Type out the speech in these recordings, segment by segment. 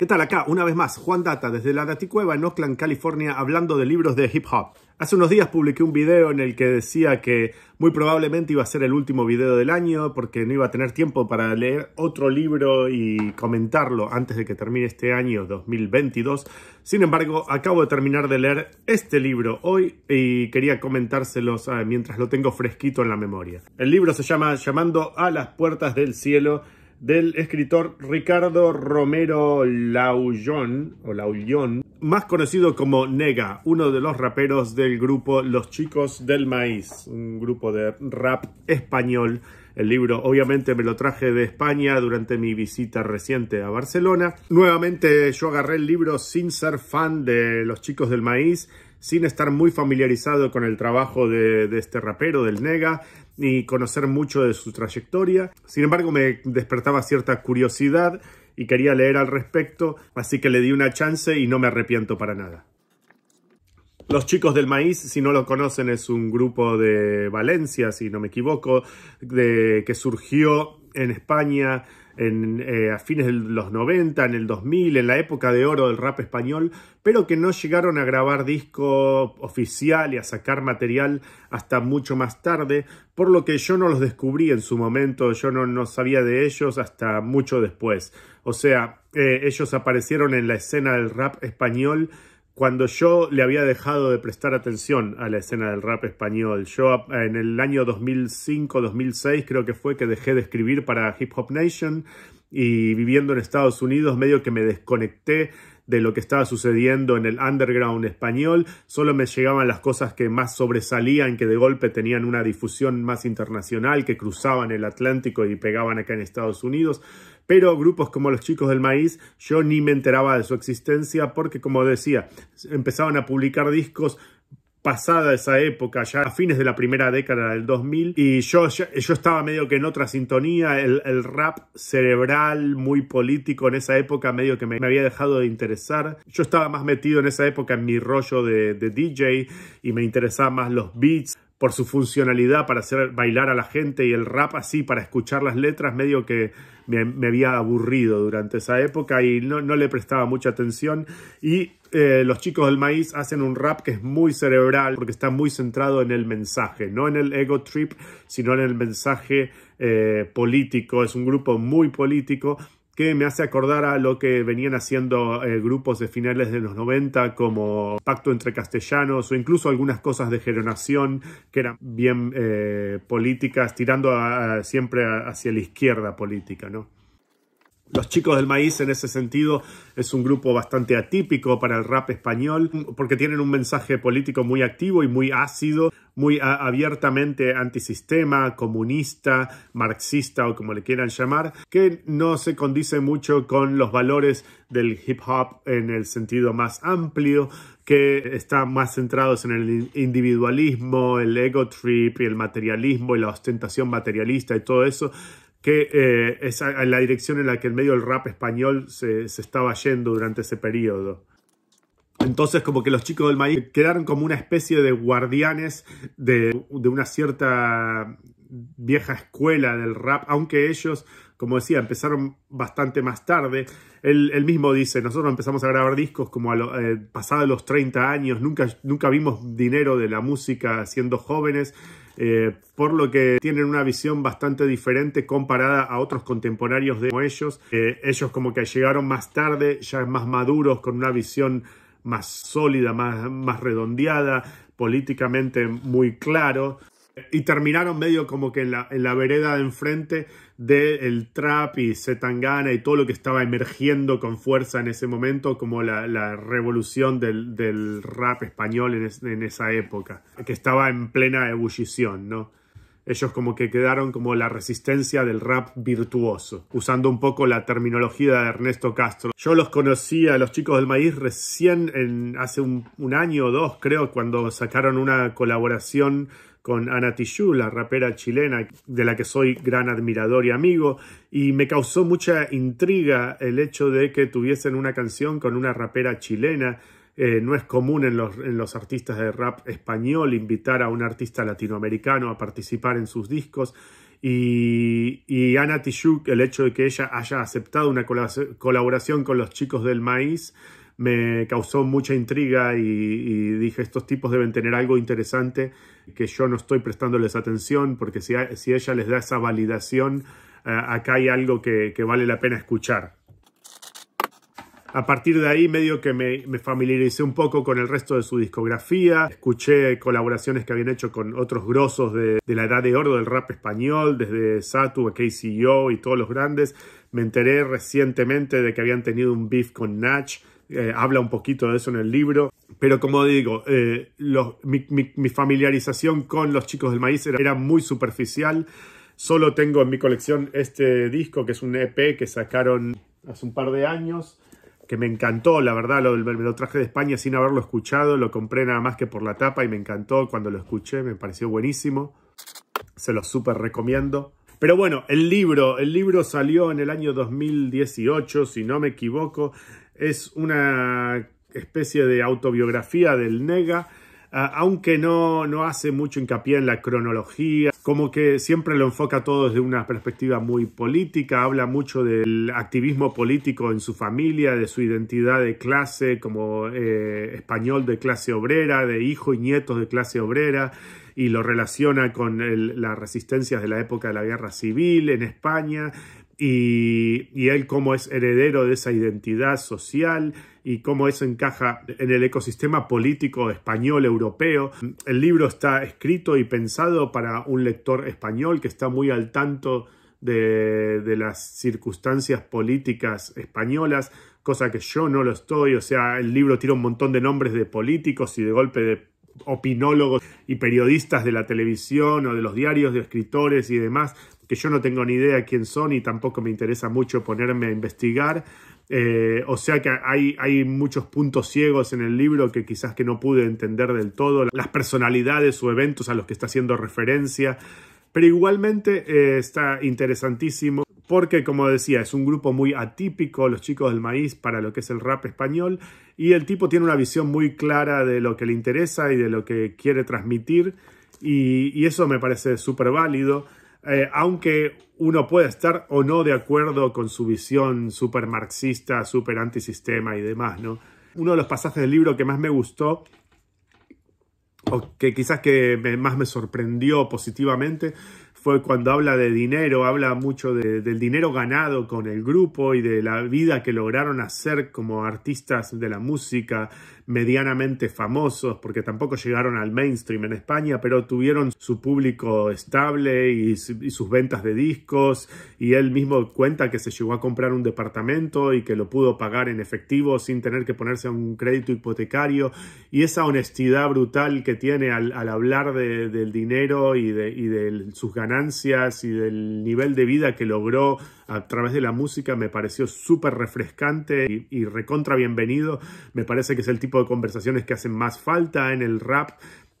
¿Qué tal acá? Una vez más, Juan Data desde la Daticueva en Oakland, California, hablando de libros de hip hop. Hace unos días publiqué un video en el que decía que muy probablemente iba a ser el último video del año porque no iba a tener tiempo para leer otro libro y comentarlo antes de que termine este año 2022. Sin embargo, acabo de terminar de leer este libro hoy y quería comentárselos eh, mientras lo tengo fresquito en la memoria. El libro se llama Llamando a las puertas del cielo del escritor Ricardo Romero Laullón, o Laullón, más conocido como Nega, uno de los raperos del grupo Los Chicos del Maíz, un grupo de rap español. El libro obviamente me lo traje de España durante mi visita reciente a Barcelona. Nuevamente yo agarré el libro sin ser fan de Los Chicos del Maíz, sin estar muy familiarizado con el trabajo de, de este rapero, del Nega ni conocer mucho de su trayectoria. Sin embargo, me despertaba cierta curiosidad y quería leer al respecto, así que le di una chance y no me arrepiento para nada. Los Chicos del Maíz, si no lo conocen, es un grupo de Valencia, si no me equivoco, de, que surgió en España en, eh, a fines de los 90, en el 2000, en la época de oro del rap español, pero que no llegaron a grabar disco oficial y a sacar material hasta mucho más tarde, por lo que yo no los descubrí en su momento, yo no, sabía de ellos hasta mucho después. O sea, eh, ellos aparecieron en la escena del rap español cuando yo le había dejado de prestar atención a la escena del rap español, yo en el año 2005-2006 creo que fue que dejé de escribir para Hip Hop Nation y viviendo en Estados Unidos medio que me desconecté de lo que estaba sucediendo en el underground español, solo me llegaban las cosas que más sobresalían, que de golpe tenían una difusión más internacional, que cruzaban el Atlántico y pegaban acá en Estados Unidos. Pero grupos como los chicos del maíz, yo ni me enteraba de su existencia porque, como decía, empezaban a publicar discos pasada esa época, ya a fines de la primera década del 2000, y yo, yo estaba medio que en otra sintonía, el, rap cerebral, muy político en esa época, medio que me, había dejado de interesar. Yo estaba más metido en esa época en mi rollo de, DJ y me interesaba más los beats por su funcionalidad para hacer bailar a la gente y el rap así, para escuchar las letras, medio que me, había aburrido durante esa época y no, no le prestaba mucha atención. Y eh, los chicos del maíz hacen un rap que es muy cerebral porque está muy centrado en el mensaje, no en el ego trip, sino en el mensaje eh, político. Es un grupo muy político que me hace acordar a lo que venían haciendo eh, grupos de finales de los 90 como Pacto entre Castellanos o incluso algunas cosas de Geronación que eran bien políticas, tirando siempre hacia la izquierda política, ¿no? Los Chicos del Maíz en ese sentido es un grupo bastante atípico para el rap español porque tienen un mensaje político muy activo y muy ácido, muy abiertamente antisistema, comunista, marxista o como le quieran llamar, que no se condice mucho con los valores del hip hop en el sentido más amplio, que están más centrados en el individualismo, el ego trip y el materialismo y la ostentación materialista y todo eso, que eh, es la dirección en la que el medio del rap español se, estaba yendo durante ese periodo. Entonces como que los chicos del maíz quedaron como una especie de guardianes de, de una cierta vieja escuela del rap, aunque ellos como decía, empezaron bastante más tarde. Él, mismo dice, nosotros empezamos a grabar discos como a eh, pasados los 30 años, nunca, nunca vimos dinero de la música siendo jóvenes, eh, por lo que tienen una visión bastante diferente comparada a otros contemporáneos de ellos. Eh, ellos como que llegaron más tarde, ya más maduros, con una visión más sólida, más, más redondeada, políticamente muy claro y terminaron medio como que en la, vereda de enfrente del trap y Setangana y todo lo que estaba emergiendo con fuerza en ese momento, como la, revolución del, rap español en, esa época, que estaba en plena ebullición, ¿no? Ellos como que quedaron como la resistencia del rap virtuoso, usando un poco la terminología de Ernesto Castro. Yo los conocí a los chicos del maíz recién hace un año o dos, creo, cuando sacaron una colaboración con Ana Tijoux, la rapera chilena de la que soy gran admirador y amigo, y me causó mucha intriga el hecho de que tuviesen una canción con una rapera chilena. Eh, no es común en los, artistas de rap español invitar a un artista latinoamericano a participar en sus discos. Y, y, Ana Tijoux, el hecho de que ella haya aceptado una colaboración con los chicos del maíz, me causó mucha intriga y dije, estos tipos deben tener algo interesante que yo no estoy prestándoles atención, porque si, ella les da esa validación, eh, acá hay algo que, vale la pena escuchar. A partir de ahí medio que me, familiaricé un poco con el resto de su discografía, escuché colaboraciones que habían hecho con otros grosos de, la edad de oro del rap español, desde Satu a KCO y todos los grandes. Me enteré recientemente de que habían tenido un beef con Natch, eh, habla un poquito de eso en el libro. Pero como digo, eh, mi, familiarización con los chicos del maíz era, muy superficial. Solo tengo en mi colección este disco, que es un EP que sacaron hace un par de años que me encantó, la verdad, lo, del lo traje de España sin haberlo escuchado, lo compré nada más que por la tapa y me encantó cuando lo escuché, me pareció buenísimo, se lo súper recomiendo. Pero bueno, el libro, el libro salió en el año 2018, si no me equivoco, es una especie de autobiografía del nega, ah, aunque no, hace mucho hincapié en la cronología, como que siempre lo enfoca todo desde una perspectiva muy política, habla mucho del activismo político en su familia, de su identidad de clase como eh, español de clase obrera, de hijo y nietos de clase obrera, y lo relaciona con las resistencias de la época de la guerra civil en España y, él como es heredero de esa identidad social y cómo eso encaja en el ecosistema político español europeo. El libro está escrito y pensado para un lector español que está muy al tanto de, de las circunstancias políticas españolas, cosa que yo no lo estoy, o sea, el libro tira un montón de nombres de políticos y de golpe de opinólogos y periodistas de la televisión o de los diarios, de escritores y demás, que yo no tengo ni idea quién son y tampoco me interesa mucho ponerme a investigar. Eh, o sea que hay, muchos puntos ciegos en el libro que quizás que no pude entender del todo, las personalidades o eventos a los que está haciendo referencia, pero igualmente eh, está interesantísimo porque como decía, es un grupo muy atípico, los chicos del maíz, para lo que es el rap español, y el tipo tiene una visión muy clara de lo que le interesa y de lo que quiere transmitir, y eso me parece súper válido. Eh, aunque uno pueda estar o no de acuerdo con su visión súper marxista, súper antisistema y demás, ¿no? Uno de los pasajes del libro que más me gustó, o que quizás que más me sorprendió positivamente, fue cuando habla de dinero, habla mucho del dinero ganado con el grupo y de la vida que lograron hacer como artistas de la música medianamente famosos, porque tampoco llegaron al mainstream en España, pero tuvieron su público estable y, sus ventas de discos, y él mismo cuenta que se llegó a comprar un departamento y que lo pudo pagar en efectivo sin tener que ponerse a un crédito hipotecario, y esa honestidad brutal que tiene al, hablar del dinero y de, y de sus ganancias y del nivel de vida que logró a través de la música me pareció súper refrescante y, y, recontra bienvenido. Me parece que es el tipo de conversaciones que hacen más falta en el rap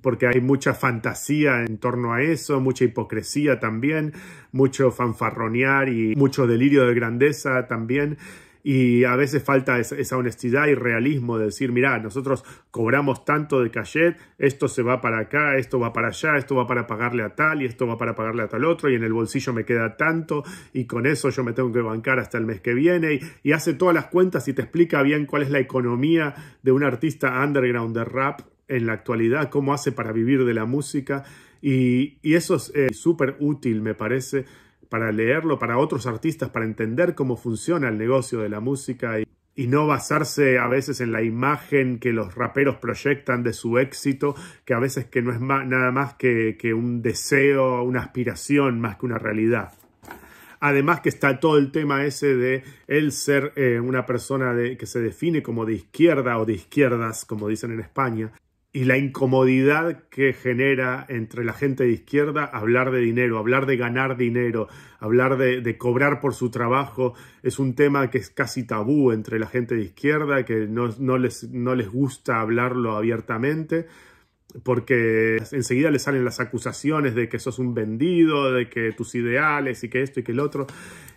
porque hay mucha fantasía en torno a eso, mucha hipocresía también, mucho fanfarronear y mucho delirio de grandeza también y a veces falta esa honestidad y realismo de decir, mira, nosotros cobramos tanto de cachet, esto se va para acá, esto va para allá, esto va para pagarle a tal y esto va para pagarle a tal otro y en el bolsillo me queda tanto y con eso yo me tengo que bancar hasta el mes que viene y, hace todas las cuentas y te explica bien cuál es la economía de un artista underground de rap en la actualidad, cómo hace para vivir de la música y, eso es eh, súper útil me parece para leerlo para otros artistas, para entender cómo funciona el negocio de la música y, no basarse a veces en la imagen que los raperos proyectan de su éxito, que a veces que no es nada más que, un deseo, una aspiración más que una realidad. Además que está todo el tema ese de él ser eh, una persona que se define como de izquierda o de izquierdas, como dicen en España, y la incomodidad que genera entre la gente de izquierda hablar de dinero, hablar de ganar dinero, hablar de, cobrar por su trabajo, es un tema que es casi tabú entre la gente de izquierda, que no, les, no les gusta hablarlo abiertamente, porque enseguida les salen las acusaciones de que sos un vendido, de que tus ideales y que esto y que el otro,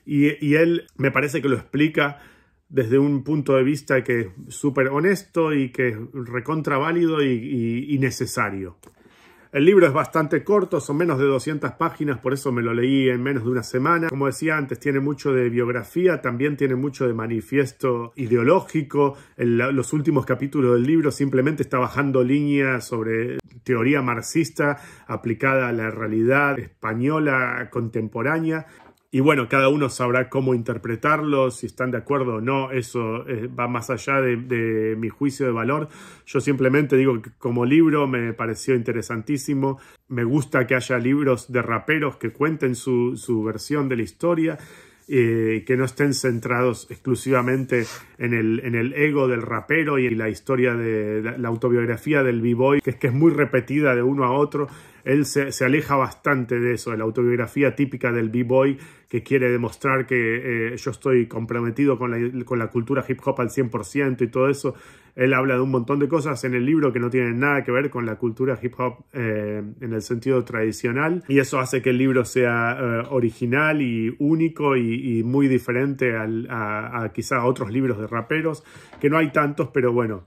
y él me parece que lo explica desde un punto de vista que es súper honesto y que es recontraválido y, y, necesario. El libro es bastante corto, son menos de 200 páginas, por eso me lo leí en menos de una semana. Como decía antes, tiene mucho de biografía, también tiene mucho de manifiesto ideológico. los últimos capítulos del libro simplemente está bajando líneas sobre teoría marxista aplicada a la realidad española contemporánea. Y bueno, cada uno sabrá cómo interpretarlo, si están de acuerdo o no, eso eh, va más allá de, mi juicio de valor. Yo simplemente digo que como libro me pareció interesantísimo, me gusta que haya libros de raperos que cuenten su, versión de la historia. y eh, que no estén centrados exclusivamente en el, en el, ego del rapero y la historia de la, la autobiografía del b-boy, que es que es muy repetida de uno a otro él se, aleja bastante de eso, de la autobiografía típica del b-boy que quiere demostrar que eh, yo estoy comprometido con la, cultura hip hop al 100% y todo eso. Él habla de un montón de cosas en el libro que no tienen nada que ver con la cultura hip hop eh, en el sentido tradicional y eso hace que el libro sea eh, original y único y, muy diferente al, a, a quizá otros libros de raperos, que no hay tantos, pero bueno,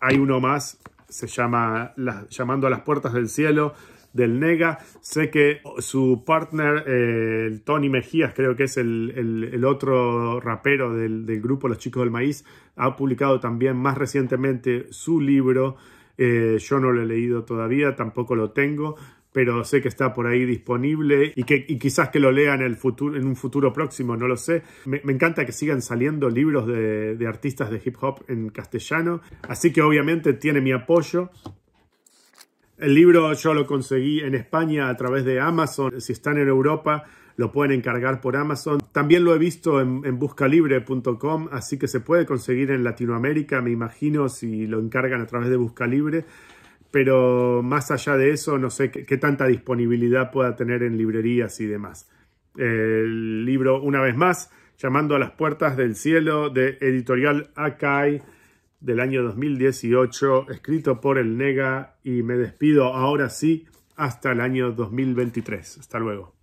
hay uno más se llama Llamando a las Puertas del Cielo del Nega. Sé que su partner, eh, Tony Mejías, creo que es el, otro rapero del, grupo Los Chicos del Maíz, ha publicado también más recientemente su libro. Eh, yo no lo he leído todavía, tampoco lo tengo, pero sé que está por ahí disponible y que quizás que lo lea en, el futuro, en un futuro próximo, no lo sé. Me, encanta que sigan saliendo libros de, artistas de hip hop en castellano, así que obviamente tiene mi apoyo. El libro yo lo conseguí en España a través de Amazon. Si están en Europa, lo pueden encargar por Amazon. También lo he visto en buscalibre.com, así que se puede conseguir en Latinoamérica, me imagino, si lo encargan a través de Buscalibre pero más allá de eso, no sé qué, tanta disponibilidad pueda tener en librerías y demás. El libro, una vez más, Llamando a las Puertas del Cielo, de editorial Akai, del año 2018, escrito por el Nega, y me despido ahora sí hasta el año 2023. Hasta luego.